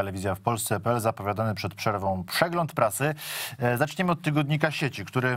Telewizja w Polsce.pl zapowiadany przed przerwą przegląd prasy. E, zaczniemy od tygodnika sieci, który e,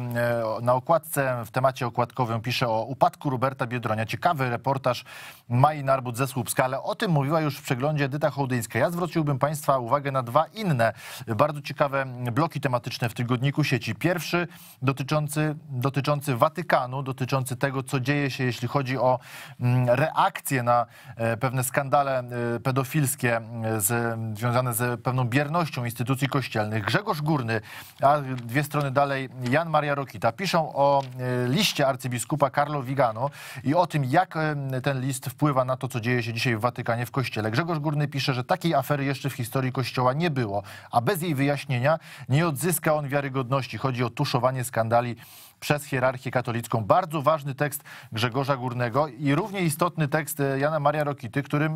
na okładce w temacie okładkowym pisze o upadku Roberta Biedronia. Ciekawy reportaż Mai Narbut ze Słupska, ale o tym mówiła już w przeglądzie Edyta Hołdyńska. Ja zwróciłbym Państwa uwagę na dwa inne bardzo ciekawe bloki tematyczne w tygodniku sieci. Pierwszy dotyczący, dotyczący Watykanu, dotyczący tego, co dzieje się, jeśli chodzi o mm, reakcję na e, pewne skandale pedofilskie z, związane związane z pewną biernością instytucji kościelnych. Grzegorz Górny, a dwie strony dalej Jan Maria Rokita piszą o e, liście arcybiskupa Carlo Vigano i o tym, jak e, ten list wpływa na to, co dzieje się dzisiaj w Watykanie w Kościele. Grzegorz Górny pisze, że takiej afery jeszcze w historii Kościoła nie było, a bez jej wyjaśnienia nie odzyska on wiarygodności. Chodzi o tuszowanie skandali przez hierarchię katolicką. Bardzo ważny tekst Grzegorza Górnego i równie istotny tekst e, Jana Maria Rokity, którym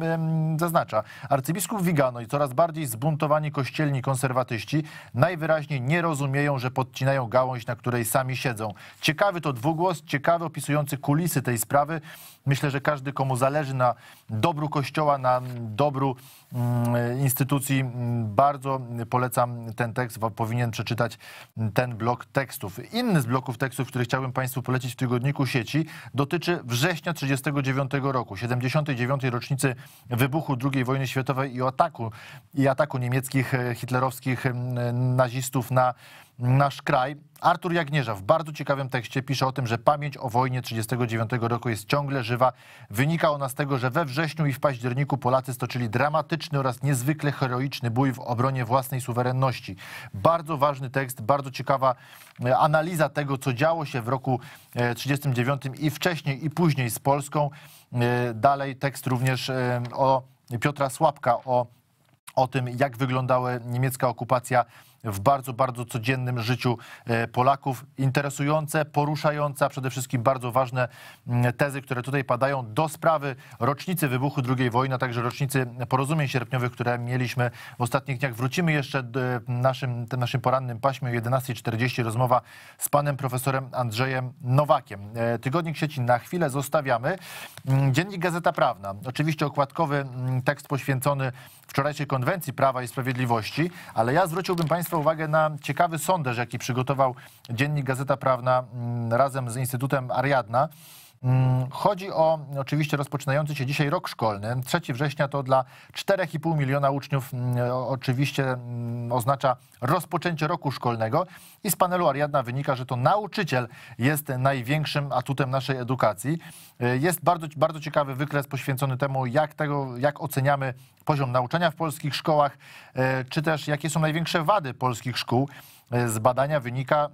zaznacza arcybiskup Wigano i coraz bardziej zbuntowani kościelni konserwatyści najwyraźniej nie rozumieją, że podcinają gałąź, na której sami siedzą. Ciekawy to dwugłos, ciekawy opisujący kulisy tej sprawy. Myślę, że każdy, komu zależy na dobru Kościoła, na dobru mm, instytucji, mm, bardzo polecam ten tekst, powinien przeczytać ten blok tekstów. Inny z bloków tekstów komiksów, który chciałbym Państwu polecić w tygodniku sieci, dotyczy września 1939 roku, 79. rocznicy wybuchu II wojny światowej i ataku, i ataku niemieckich e, hitlerowskich e, nazistów na nasz kraj. Artur Jagnieża w bardzo ciekawym tekście pisze o tym, że pamięć o wojnie 1939 roku jest ciągle żywa. Wynika ona z tego, że we wrześniu i w październiku Polacy stoczyli dramatyczny oraz niezwykle heroiczny bój w obronie własnej suwerenności. Bardzo ważny tekst, bardzo ciekawa e, analiza tego, co działo się w roku 1939 e, i wcześniej i później z Polską. E, dalej tekst również o Piotra Słapka, o o tym, jak wyglądała niemiecka okupacja w bardzo, bardzo codziennym życiu e, Polaków. Interesujące, poruszające, a przede wszystkim bardzo ważne mm, tezy, które tutaj padają do sprawy rocznicy wybuchu II wojny, a także rocznicy porozumień sierpniowych, które mieliśmy w ostatnich dniach. Wrócimy jeszcze w e, naszym, tym naszym porannym paśmie o 11.40 rozmowa z panem profesorem Andrzejem Nowakiem. E, tygodnik sieci na chwilę zostawiamy. Mm, Dziennik Gazeta Prawna. Oczywiście okładkowy mm, tekst poświęcony wczorajszej konwencji Prawa i Sprawiedliwości, ale ja zwróciłbym państwa uwagę na ciekawy sondaż, jaki przygotował dziennik Gazeta Prawna mm, razem z Instytutem Ariadna. Mm, chodzi o oczywiście rozpoczynający się dzisiaj rok szkolny. 3 września to dla 4,5 miliona uczniów mm, oczywiście mm, oznacza rozpoczęcie roku szkolnego i z panelu Ariadna wynika, że to nauczyciel jest największym atutem naszej edukacji. Y, jest bardzo, bardzo ciekawy wykres poświęcony temu, jak, tego, jak oceniamy poziom nauczania w polskich szkołach, y, czy też jakie są największe wady polskich szkół. Y, z badania wynika,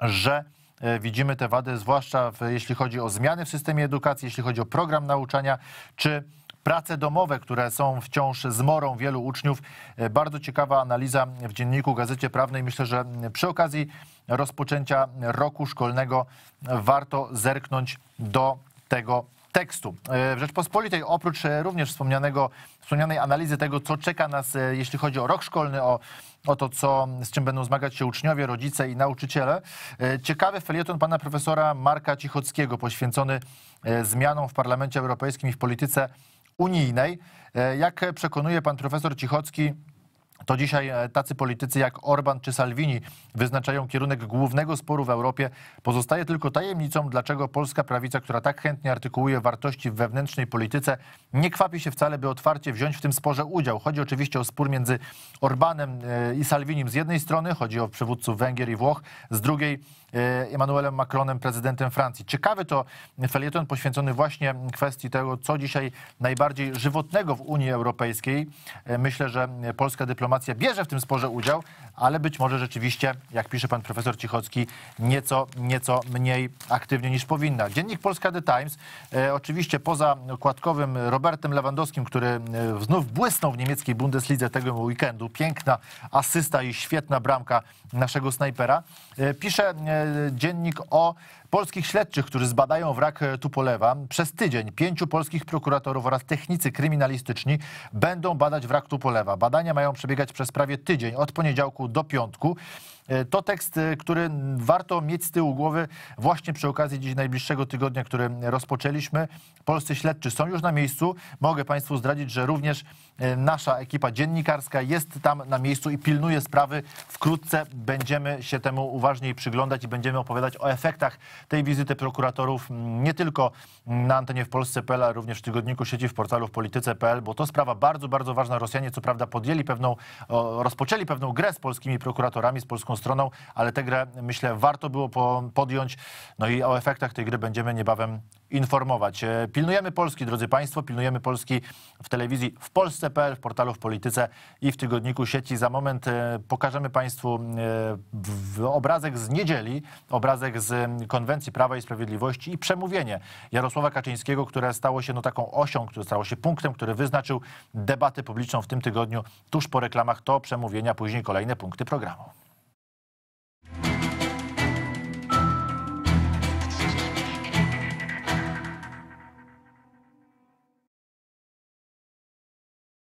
że E, widzimy te wady, zwłaszcza w, jeśli chodzi o zmiany w systemie edukacji, jeśli chodzi o program nauczania, czy prace domowe, które są wciąż zmorą wielu uczniów. E, bardzo ciekawa analiza w dzienniku Gazecie Prawnej. Myślę, że przy okazji rozpoczęcia roku szkolnego warto zerknąć do tego tekstu. E, w Rzeczpospolitej oprócz e, również wspomnianego, wspomnianej analizy tego, co czeka nas, e, jeśli chodzi o rok szkolny, o, o to, co, z czym będą zmagać się uczniowie, rodzice i nauczyciele, ciekawy felieton pana profesora Marka Cichockiego poświęcony zmianom w Parlamencie Europejskim i w polityce unijnej. Jak przekonuje pan profesor Cichocki, to dzisiaj e, tacy politycy jak Orban czy Salvini wyznaczają kierunek głównego sporu w Europie. Pozostaje tylko tajemnicą, dlaczego polska prawica, która tak chętnie artykułuje wartości w wewnętrznej polityce, nie kwapi się wcale, by otwarcie wziąć w tym sporze udział. Chodzi oczywiście o spór między Orbanem e, i Salvinim z jednej strony, chodzi o przywódców Węgier i Włoch, z drugiej e, Emmanuelem Macronem, prezydentem Francji. Ciekawy to felieton poświęcony właśnie kwestii tego, co dzisiaj najbardziej żywotnego w Unii Europejskiej. Myślę, że polska dyplomacja Konfederacja bierze w tym sporze udział, ale być może rzeczywiście, jak pisze pan profesor Cichocki, nieco, nieco mniej aktywnie niż powinna. Dziennik Polska The Times, e, oczywiście poza kładkowym Robertem Lewandowskim, który e, znów błysnął w niemieckiej Bundeslidze tego weekendu, piękna asysta i świetna bramka naszego snajpera, e, pisze e, dziennik o Polskich śledczych, którzy zbadają wrak e, Tupolewa, przez tydzień pięciu polskich prokuratorów oraz technicy kryminalistyczni będą badać wrak Tupolewa. Badania mają przebiegać przez prawie tydzień, od poniedziałku do piątku. E, to tekst, e, który warto mieć z tyłu głowy właśnie przy okazji dziś najbliższego tygodnia, który rozpoczęliśmy. Polscy śledczy są już na miejscu. Mogę Państwu zdradzić, że również nasza ekipa dziennikarska jest tam na miejscu i pilnuje sprawy. Wkrótce będziemy się temu uważniej przyglądać i będziemy opowiadać o efektach tej wizyty prokuratorów nie tylko na antenie w Polsce.pl, ale również w tygodniku sieci w portalu w polityce.pl, bo to sprawa bardzo, bardzo ważna. Rosjanie co prawda podjęli pewną, rozpoczęli pewną grę z polskimi prokuratorami, z polską stroną, ale tę grę myślę warto było podjąć. No i o efektach tej gry będziemy niebawem informować. E, pilnujemy Polski, drodzy Państwo, pilnujemy Polski w telewizji w Polsce.pl, w portalu w Polityce i w tygodniku sieci. Za moment e, pokażemy Państwu e, obrazek z niedzieli, obrazek z konwencji Prawa i Sprawiedliwości i przemówienie Jarosława Kaczyńskiego, które stało się no, taką osią, które stało się punktem, który wyznaczył debatę publiczną w tym tygodniu tuż po reklamach. To przemówienia, później kolejne punkty programu.